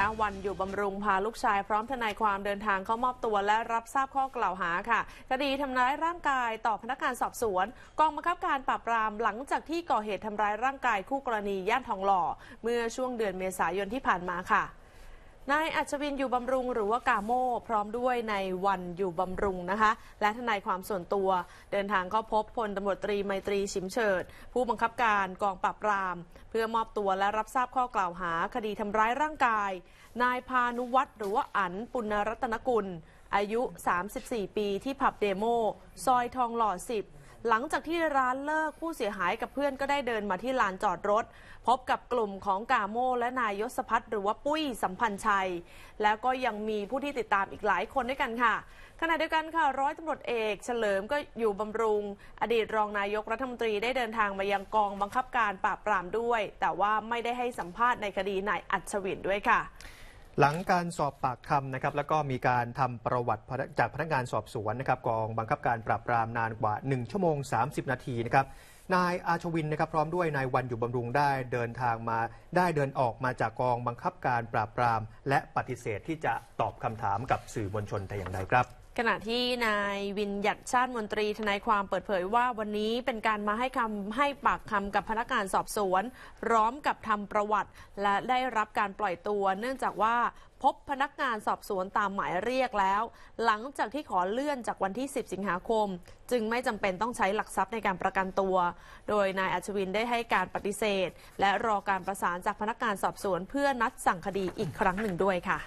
คะวันอยู่บำรุงพาลูกชายพร้อมทนายความเดินทางเข้ามอบตัวและรับทราบข้อกล่าวหาค่ะคดีทำร้ายร่างกายต่อพนักงานสอบสวนกองบังคับการปราบปรามหลังจากที่ก่อเหตุทำร้ายร่างกายคู่กรณีย่านทองหล่อ เมื่อช่วงเดือนเมษายนที่ผ่านมาค่ะนายอัจวินอยู่บำรุงหรือว่ากาโม พร้อมด้วยในวันอยู่บำรุงนะคะ และทนายความส่วนตัวเดินทางเข้าพบพลตำรวจตรีไมตรีชิมเฉิด ผู้บังคับการกองปราบปราม เพื่อมอบตัวและรับทราบข้อกล่าวหาคดีทำร้ายร่างกาย นายพานุวัตรหรือว่าอันปุณรัตนกุล อายุ 34 ปีที่ผับเดโม ซอยทองหล่อ 10หลังจากที่ร้านเลิกผู้เสียหายกับเพื่อนก็ได้เดินมาที่ลานจอดรถ พบกับกลุ่มของกาโมและนายยศพัฒน์หรือว่าปุ้ยสัมพันธ์ชัยแล้วก็ยังมีผู้ที่ติดตามอีกหลายคนด้วยกันค่ะขณะเดียวกันค่ะร้อยตำรวจเอกเฉลิมก็อยู่บำรุงอดีตรองนายกรัฐมนตรีได้เดินทางมายังกองบังคับการปราบปรามด้วย แต่ว่าไม่ได้ให้สัมภาษณ์ในคดีนายอัจฉรินด้วยค่ะหลังการสอบปากคำนะครับ แล้วก็มีการทำประวัติจากพนักงานสอบสวนนะครับ กองบังคับการปราบปรามนานกว่า 1 ชั่วโมง 30 นาทีนะครับนายอาชวินนะครับพร้อมด้วยนายวันอยู่บำรุงได้เดินทางมาได้เดินออกมาจากกองบังคับการปราบปรามและปฏิเสธที่จะตอบคำถามกับสื่อมวลชนแต่อย่างใดครับ ขณะที่นายวินยัดชาติมนตรีทนายความเปิดเผยว่าวันนี้เป็นการมาให้คำให้ปากคำกับพนักงานสอบสวนพร้อมกับทำประวัติ และได้รับการปล่อยตัว เนื่องจากว่าพบพนักงานสอบสวนตามหมายเรียกแล้ว หลังจากที่ขอเลื่อนจากวันที่ 10 สิงหาคม จึงไม่จำเป็นต้องใช้หลักทรัพย์ในการประกันตัว โดยนายอัชวินได้ให้การปฏิเสธ และรอการประสานจากพนักงานสอบสวนเพื่อนัดสั่งคดีอีกครั้งหนึ่งด้วยค่ะ